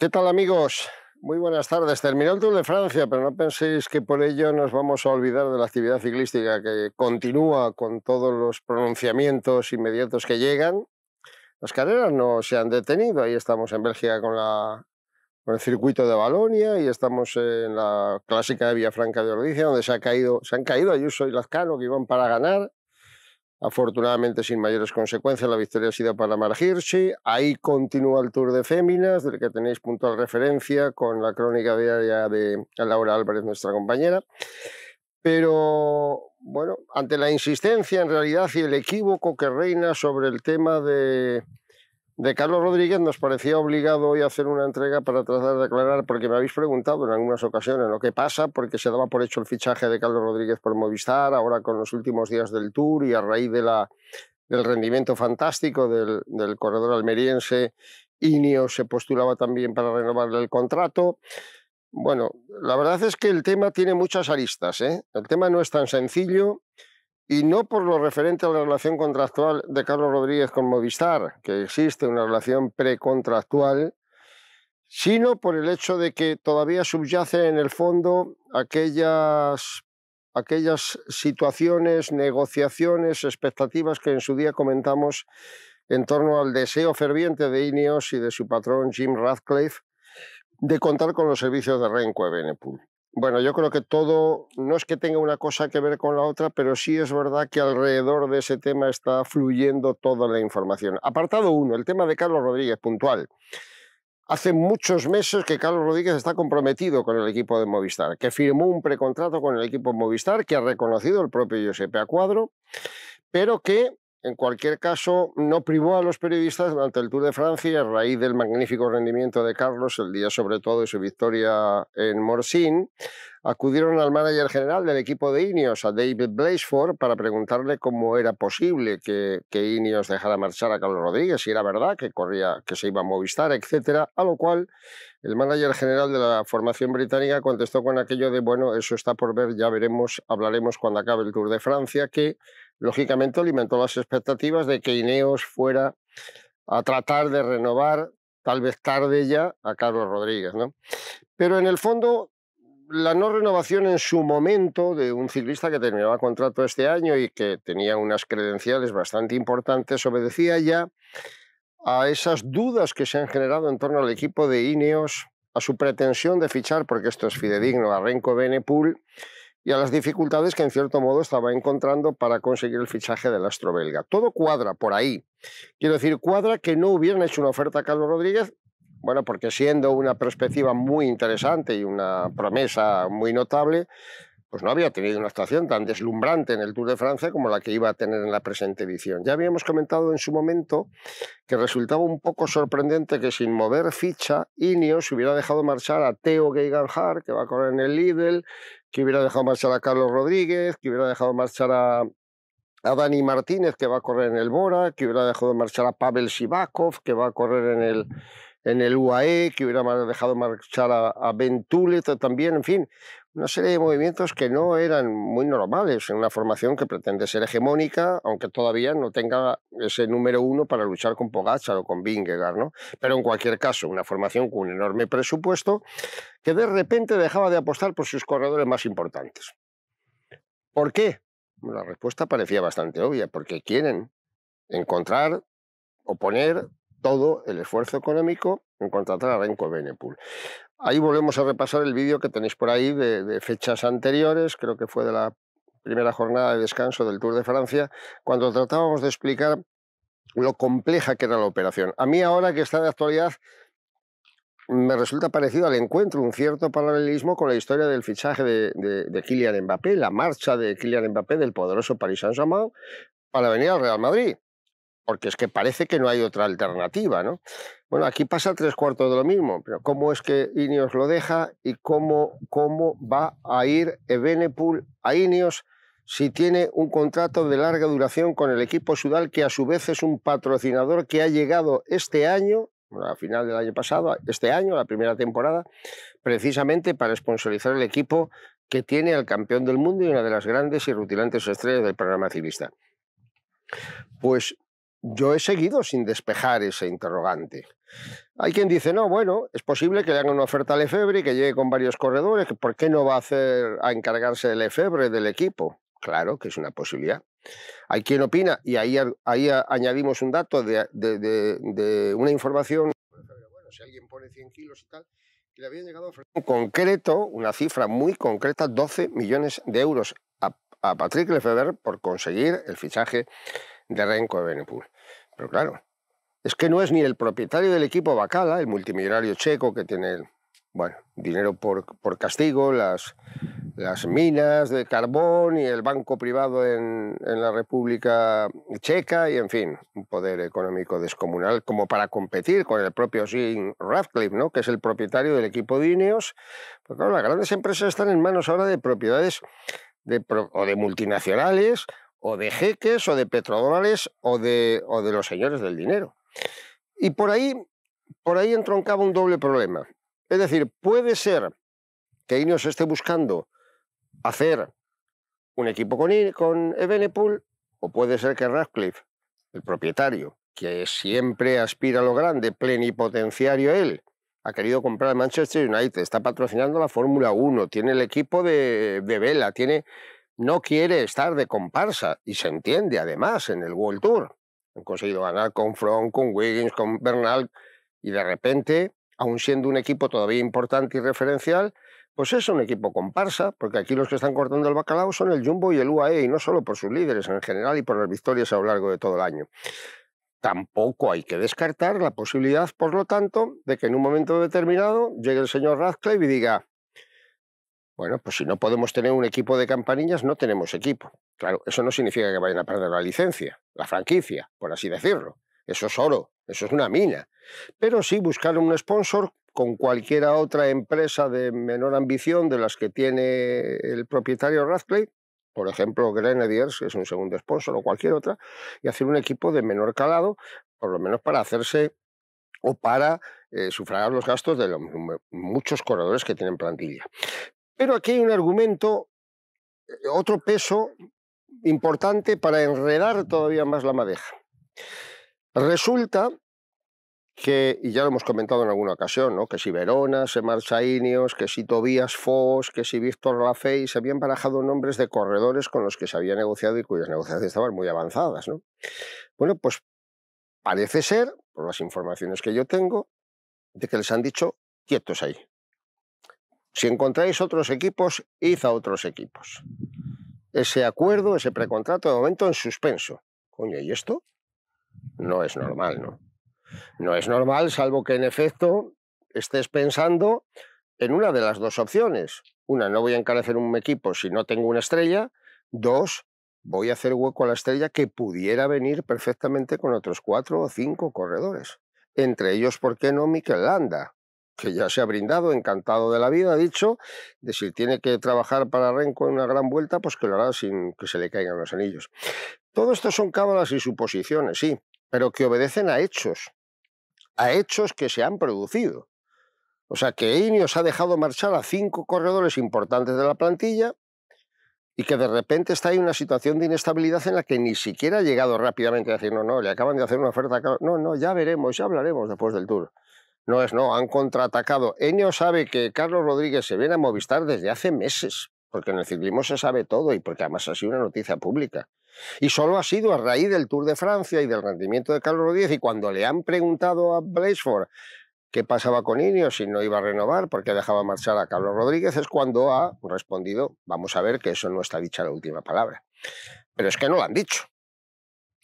¿Qué tal amigos? Muy buenas tardes. Terminó el Tour de Francia, pero no penséis que por ello nos vamos a olvidar de la actividad ciclística que continúa con todos los pronunciamientos inmediatos que llegan. Las carreras no se han detenido. Ahí estamos en Bélgica con, el circuito de Balonia y estamos en la clásica de franca de Ordizia, donde se, ha caído, se han caído Ayuso y Lazcano, que iban para ganar afortunadamente sin mayores consecuencias, la victoria ha sido para Mar Ahí continúa el Tour de Féminas, del que tenéis puntual referencia con la crónica diaria de Laura Álvarez, nuestra compañera. Pero, bueno, ante la insistencia en realidad y el equívoco que reina sobre el tema de de Carlos Rodríguez nos parecía obligado hoy hacer una entrega para tratar de aclarar, porque me habéis preguntado en algunas ocasiones lo que pasa, porque se daba por hecho el fichaje de Carlos Rodríguez por Movistar, ahora con los últimos días del Tour y a raíz de la, del rendimiento fantástico del, corredor almeriense, Inio se postulaba también para renovarle el contrato. Bueno, la verdad es que el tema tiene muchas aristas. ¿eh? El tema no es tan sencillo y no por lo referente a la relación contractual de Carlos Rodríguez con Movistar, que existe una relación precontractual, sino por el hecho de que todavía subyace en el fondo aquellas, aquellas situaciones, negociaciones, expectativas que en su día comentamos en torno al deseo ferviente de Ineos y de su patrón Jim Radcliffe de contar con los servicios de Renko Benepool. Bueno, yo creo que todo no es que tenga una cosa que ver con la otra, pero sí es verdad que alrededor de ese tema está fluyendo toda la información. Apartado 1, el tema de Carlos Rodríguez, puntual. Hace muchos meses que Carlos Rodríguez está comprometido con el equipo de Movistar, que firmó un precontrato con el equipo de Movistar, que ha reconocido el propio a Acuadro, pero que en cualquier caso, no privó a los periodistas durante el Tour de Francia a raíz del magnífico rendimiento de Carlos el día sobre todo de su victoria en Morsin. Acudieron al manager general del equipo de Ineos, a David blaisford para preguntarle cómo era posible que, que Ineos dejara marchar a Carlos Rodríguez, si era verdad que corría, que se iba a Movistar, etc. A lo cual el manager general de la formación británica contestó con aquello de bueno, eso está por ver, ya veremos, hablaremos cuando acabe el Tour de Francia, que lógicamente alimentó las expectativas de que Ineos fuera a tratar de renovar, tal vez tarde ya, a Carlos Rodríguez. ¿no? Pero en el fondo, la no renovación en su momento de un ciclista que terminaba contrato este año y que tenía unas credenciales bastante importantes obedecía ya a esas dudas que se han generado en torno al equipo de Ineos, a su pretensión de fichar, porque esto es fidedigno, a Renko Benepool y a las dificultades que en cierto modo estaba encontrando para conseguir el fichaje del astro belga. Todo cuadra por ahí. Quiero decir, cuadra que no hubieran hecho una oferta a Carlos Rodríguez, bueno, porque siendo una perspectiva muy interesante y una promesa muy notable, pues no había tenido una actuación tan deslumbrante en el Tour de Francia como la que iba a tener en la presente edición. Ya habíamos comentado en su momento que resultaba un poco sorprendente que sin mover ficha, Ineos hubiera dejado marchar a Theo Geigenhardt, que va a correr en el Lidl, que hubiera dejado marchar a Carlos Rodríguez, que hubiera dejado marchar a, Dani Martínez, que va a correr en el Bora, que hubiera dejado marchar a Pavel Shivakov, que va a correr en el, en el UAE, que hubiera dejado marchar a, Ben también, en fin, una serie de movimientos que no eran muy normales en una formación que pretende ser hegemónica, aunque todavía no tenga ese número uno para luchar con Pogacar o con Vingegaard, ¿no? Pero en cualquier caso, una formación con un enorme presupuesto que de repente dejaba de apostar por sus corredores más importantes. ¿Por qué? La respuesta parecía bastante obvia, porque quieren encontrar o poner todo el esfuerzo económico en contratar a Renko Benepool. Ahí volvemos a repasar el vídeo que tenéis por ahí de, fechas anteriores, creo que fue de la primera jornada de descanso del Tour de Francia, cuando tratábamos de explicar lo compleja que era la operación. A mí ahora que está de actualidad me resulta parecido al encuentro, un cierto paralelismo con la historia del fichaje de, de Kylian Mbappé, la marcha de Kylian Mbappé del poderoso Paris Saint-Germain para venir al Real Madrid porque es que parece que no hay otra alternativa, ¿no? Bueno, aquí pasa tres cuartos de lo mismo, pero ¿cómo es que Ineos lo deja y cómo, cómo va a ir Ebenepool a Ineos si tiene un contrato de larga duración con el equipo sudal, que a su vez es un patrocinador que ha llegado este año, a final del año pasado, este año, la primera temporada, precisamente para sponsorizar el equipo que tiene al campeón del mundo y una de las grandes y rutilantes estrellas del programa ciclista? Pues yo he seguido sin despejar ese interrogante. Hay quien dice, no, bueno, es posible que le hagan una oferta a Lefebvre y que llegue con varios corredores, ¿por qué no va a, hacer, a encargarse de Lefebvre del equipo? Claro que es una posibilidad. Hay quien opina, y ahí, añadimos un dato de, una información, si alguien pone 100 kilos y tal, que le habían llegado a ofrecer un concreto, una cifra muy concreta, 12 millones de euros a, a Patrick Lefebvre por conseguir el fichaje de Renko de Benepul. Pero claro, es que no es ni el propietario del equipo Bacala, el multimillonario checo que tiene bueno, dinero por, por castigo, las, las minas de carbón y el banco privado en, en, la República Checa y, en fin, un poder económico descomunal como para competir con el propio Jim Radcliffe, ¿no? que es el propietario del equipo de Ineos. Porque claro, las grandes empresas están en manos ahora de propiedades de, o de multinacionales o de jeques o de petrodólares o de, o de los señores del dinero. Y por ahí, por ahí entroncaba un doble problema. Es decir, puede ser que Ineos esté buscando hacer un equipo con, con Ebenepool o puede ser que Radcliffe, el propietario, que siempre aspira a lo grande, plenipotenciario él, ha querido comprar Manchester United, está patrocinando la Fórmula 1, tiene el equipo de, de Vela, tiene no quiere estar de comparsa y se entiende además en el World Tour. Han conseguido ganar con front con Wiggins, con Bernal y de repente, aun siendo un equipo todavía importante y referencial, pues es un equipo comparsa, porque aquí los que están cortando el bacalao son el Jumbo y el UAE, y no solo por sus líderes en general y por las victorias a lo largo de todo el año. Tampoco hay que descartar la posibilidad, por lo tanto, de que en un momento determinado llegue el señor Radcliffe y diga, bueno, pues si no podemos tener un equipo de campanillas, no tenemos equipo. Claro, eso no significa que vayan a perder la licencia, la franquicia, por así decirlo. Eso es oro, eso es una mina. Pero sí buscar un sponsor con cualquiera otra empresa de menor ambición de las que tiene el propietario Radcliffe, por ejemplo Grenadiers, que es un segundo sponsor, o cualquier otra, y hacer un equipo de menor calado, por lo menos para hacerse o para eh, sufragar los gastos de los muchos corredores que tienen plantilla. Pero aquí hay un argumento, eh, otro peso importante para enredar todavía más la madeja. Resulta que, y ya lo hemos comentado en alguna ocasión, ¿no? que si Verona, se marcha Ineos, que si Tobías Foss, que si Víctor Lafey, se habían barajado nombres de corredores con los que se había negociado y cuyas negociaciones estaban muy avanzadas. Bueno, pues parece ser, por las informaciones que yo tengo, de que les han dicho quietos ahí. Si encontráis otros equipos, id a otros equipos. Ese acuerdo, ese precontrato, de momento en suspenso. Coño, ¿y esto? No es normal, ¿no? No es normal, salvo que en efecto estés pensando en una de las dos opciones. Una, no voy a encarecer un equipo si no tengo una estrella. Dos, voy a hacer hueco a la estrella que pudiera venir perfectamente con otros cuatro o cinco corredores. Entre ellos, ¿por qué no Mikel Landa? que ya se ha brindado, encantado de la vida, ha dicho, de si tiene que trabajar para Renco en una gran vuelta, pues que lo hará sin que se le caigan los anillos. Todo esto son cábalas y suposiciones, sí, pero que obedecen a hechos, a hechos que se han producido. O sea, que Ineos ha dejado marchar a cinco corredores importantes de la plantilla y que de repente está ahí una situación de inestabilidad en la que ni siquiera ha llegado rápidamente a decir, no, no, le acaban de hacer una oferta, no, no, ya veremos, ya hablaremos después del tour. No es no, han contraatacado. Eño sabe que Carlos Rodríguez se viene a Movistar desde hace meses, porque en el ciclismo se sabe todo y porque además ha sido una noticia pública. Y solo ha sido a raíz del Tour de Francia y del rendimiento de Carlos Rodríguez y cuando le han preguntado a Blaisford qué pasaba con Enio si no iba a renovar porque dejaba marchar a Carlos Rodríguez es cuando ha respondido, vamos a ver que eso no está dicha la última palabra. Pero es que no lo han dicho.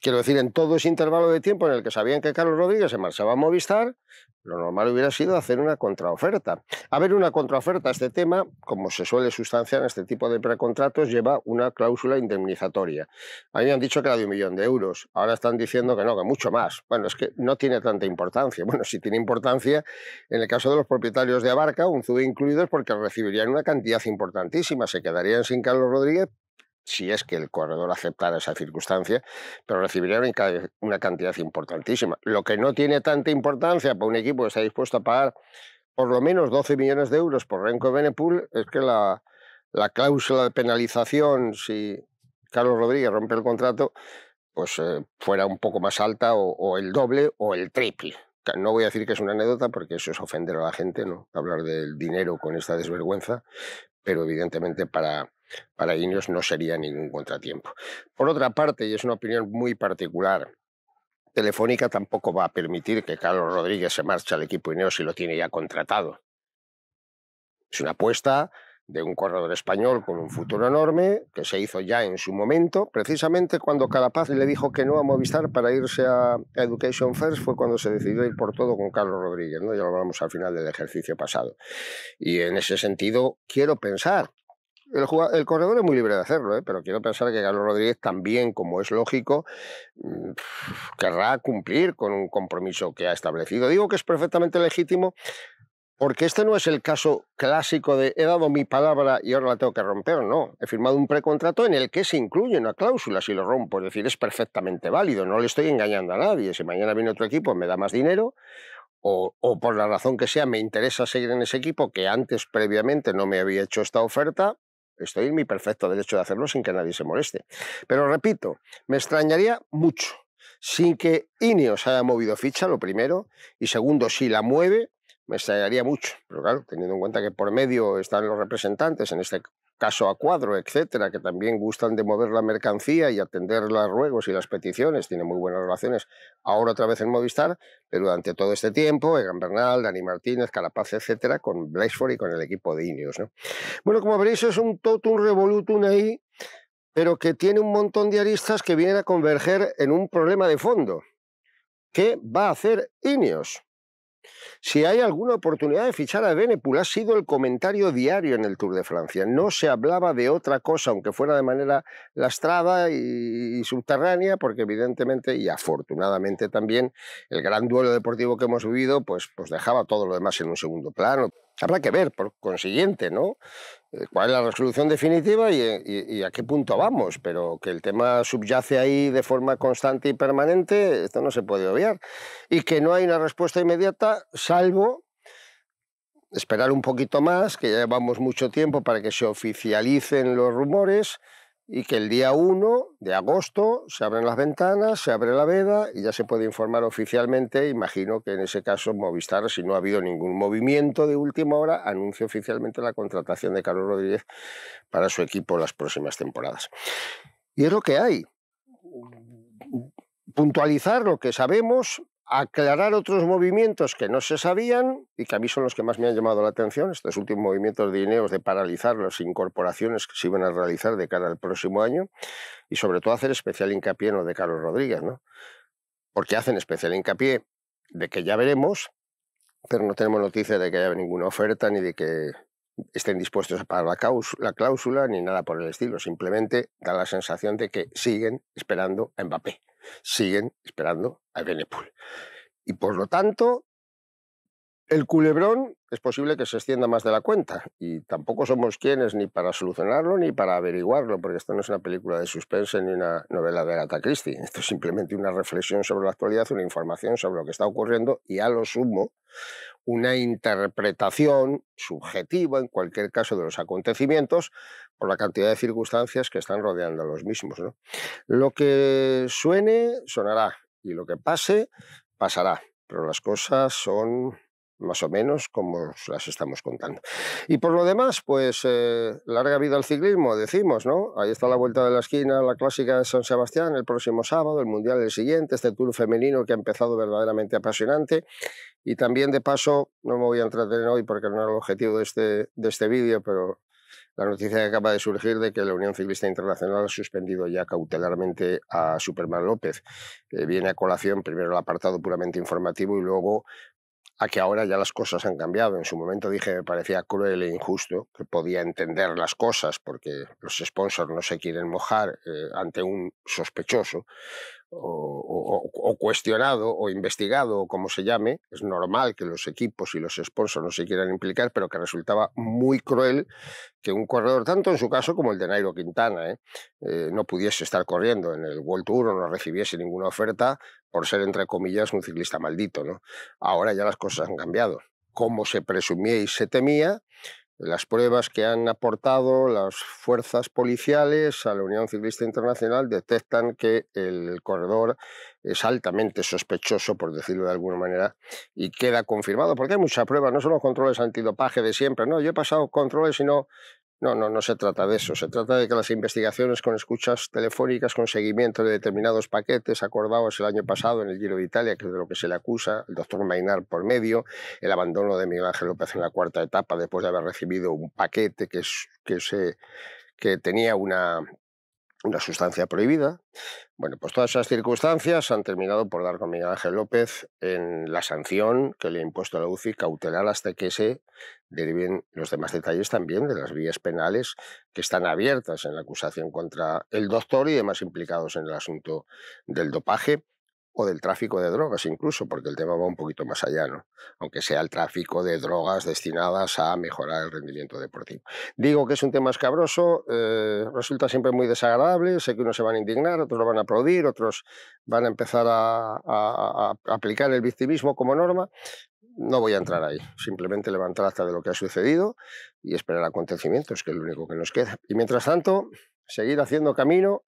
Quiero decir, en todo ese intervalo de tiempo en el que sabían que Carlos Rodríguez se marchaba a Movistar, lo normal hubiera sido hacer una contraoferta. Haber una contraoferta a este tema, como se suele sustanciar en este tipo de precontratos, lleva una cláusula indemnizatoria. A mí me han dicho que era de un millón de euros. Ahora están diciendo que no, que mucho más. Bueno, es que no tiene tanta importancia. Bueno, si tiene importancia en el caso de los propietarios de Abarca, un ZUBE es porque recibirían una cantidad importantísima. Se quedarían sin Carlos Rodríguez, si es que el corredor aceptara esa circunstancia, pero recibiría una cantidad importantísima. Lo que no tiene tanta importancia para un equipo que está dispuesto a pagar por lo menos 12 millones de euros por Renko Benepool es que la, la cláusula de penalización, si Carlos Rodríguez rompe el contrato, pues eh, fuera un poco más alta o, el doble o el triple. No voy a decir que es una anécdota porque eso es ofender a la gente, ¿no? Hablar del dinero con esta desvergüenza, pero evidentemente para, para Ineos no sería ningún contratiempo. Por otra parte, y es una opinión muy particular, Telefónica tampoco va a permitir que Carlos Rodríguez se marche al equipo Ineos si lo tiene ya contratado. Es una apuesta de un corredor español con un futuro enorme que se hizo ya en su momento, precisamente cuando Carapaz le dijo que no a Movistar para irse a Education First, fue cuando se decidió ir por todo con Carlos Rodríguez, ¿no? ya lo hablamos al final del ejercicio pasado. Y en ese sentido, quiero pensar el, corredor es muy libre de hacerlo, ¿eh? pero quiero pensar que Carlos Rodríguez también, como es lógico, mm, querrá cumplir con un compromiso que ha establecido. Digo que es perfectamente legítimo porque este no es el caso clásico de he dado mi palabra y ahora la tengo que romper, no. He firmado un precontrato en el que se incluye una cláusula si lo rompo, es decir, es perfectamente válido, no le estoy engañando a nadie. Si mañana viene otro equipo me da más dinero o por la razón que sea me interesa seguir en ese equipo que antes previamente no me había hecho esta oferta, Estoy en mi perfecto derecho de hacerlo sin que nadie se moleste. Pero repito, me extrañaría mucho sin que Ineos haya movido ficha, lo primero, y segundo, si la mueve, me extrañaría mucho. Pero claro, teniendo en cuenta que por medio están los representantes, en este caso a cuadro, etcétera, que también gustan de mover la mercancía y atender los ruegos y las peticiones, tiene muy buenas relaciones ahora otra vez en Movistar, pero durante todo este tiempo, Egan Bernal, Dani Martínez, Carapaz, etcétera, con Blaisford y con el equipo de Ineos. Bueno, como veréis, es un totum revolutum ahí, pero que tiene un montón de aristas que vienen a converger en un problema de fondo. ¿Qué va a hacer Ineos? Si hay alguna oportunidad de fichar a Benepul, ha sido el comentario diario en el Tour de Francia. No se hablaba de otra cosa, aunque fuera de manera lastrada y, subterránea, porque evidentemente y afortunadamente también el gran duelo deportivo que hemos vivido pues, pues dejaba todo lo demás en un segundo plano. Habrá que ver, por consiguiente, ¿no? Eh, cuál es la resolución definitiva y, a qué punto vamos, pero que el tema subyace ahí de forma constante y permanente, esto no se puede obviar. Y que no hay una respuesta inmediata, salvo esperar un poquito más, que ya llevamos mucho tiempo para que se oficialicen los rumores, y que el día 1 de agosto se abren las ventanas, se abre la veda y ya se puede informar oficialmente. Imagino que en ese caso Movistar, si no ha habido ningún movimiento de última hora, anuncia oficialmente la contratación de Carlos Rodríguez para su equipo las próximas temporadas. Y es lo que hay. Puntualizar lo que sabemos aclarar otros movimientos que no se sabían y que a mí son los que más me han llamado la atención, estos últimos movimientos de Ineos de paralizar las incorporaciones que se iban a realizar de cara al próximo año y sobre todo hacer especial hincapié en lo de Carlos Rodríguez, ¿no? Porque hacen especial hincapié de que ya veremos, pero no tenemos noticia de que haya ninguna oferta ni de que estén dispuestos a pagar la, la cláusula ni nada por el estilo, simplemente da la sensación de que siguen esperando a Mbappé siguen esperando a Benepool. Y por lo tanto, el culebrón es posible que se extienda más de la cuenta y tampoco somos quienes ni para solucionarlo ni para averiguarlo, porque esto no es una película de suspense ni una novela de Agatha Christie. Esto es simplemente una reflexión sobre la actualidad, una información sobre lo que está ocurriendo y a lo sumo una interpretación subjetiva, en cualquier caso, de los acontecimientos por la cantidad de circunstancias que están rodeando a los mismos. ¿no? Lo que suene, sonará, y lo que pase, pasará, pero las cosas son más o menos como las estamos contando. Y por lo demás, pues eh, larga vida al ciclismo, decimos, ¿no? Ahí está la vuelta de la esquina, la clásica de San Sebastián el próximo sábado, el Mundial el siguiente, este tour femenino que ha empezado verdaderamente apasionante. Y también de paso, no me voy a entretener hoy porque no era el objetivo de este, de este vídeo, pero la noticia que acaba de surgir de que la Unión Ciclista Internacional ha suspendido ya cautelarmente a Superman López viene a colación primero el apartado puramente informativo y luego a que ahora ya las cosas han cambiado. En su momento dije me parecía cruel e injusto, que podía entender las cosas porque los sponsors no se quieren mojar eh, ante un sospechoso o, cuestionado o investigado o como se llame. Es normal que los equipos y los sponsors no se quieran implicar, pero que resultaba muy cruel que un corredor, tanto en su caso como el de Nairo Quintana, ¿eh? Eh, no pudiese estar corriendo en el World Tour o no recibiese ninguna oferta por ser, entre comillas, un ciclista maldito. ¿no? Ahora ya las cosas han cambiado. Como se presumía y se temía, las pruebas que han aportado las fuerzas policiales a la Unión Ciclista Internacional detectan que el corredor es altamente sospechoso, por decirlo de alguna manera, y queda confirmado, porque hay mucha prueba, no son controles antidopaje de siempre, no, yo he pasado controles sino no, no, no se trata de eso. Se trata de que las investigaciones con escuchas telefónicas, con seguimiento de determinados paquetes acordados el año pasado en el Giro de Italia, que es de lo que se le acusa, el doctor Mainar por medio, el abandono de Miguel Ángel López en la cuarta etapa después de haber recibido un paquete que, es, que, se, que tenía una una sustancia prohibida. Bueno, pues todas esas circunstancias han terminado por dar con Miguel Ángel López en la sanción que le ha impuesto la UCI cautelar hasta que se deriven los demás detalles también de las vías penales que están abiertas en la acusación contra el doctor y demás implicados en el asunto del dopaje o del tráfico de drogas incluso, porque el tema va un poquito más allá, ¿no? Aunque sea el tráfico de drogas destinadas a mejorar el rendimiento deportivo. Digo que es un tema escabroso, eh, resulta siempre muy desagradable, sé que unos se van a indignar, otros lo van a aplaudir, otros van a empezar a, aplicar el victimismo como norma. No voy a entrar ahí, simplemente levantar hasta de lo que ha sucedido y esperar acontecimientos, que es lo único que nos queda. Y mientras tanto, seguir haciendo camino,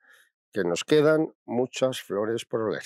que nos quedan muchas flores por oler.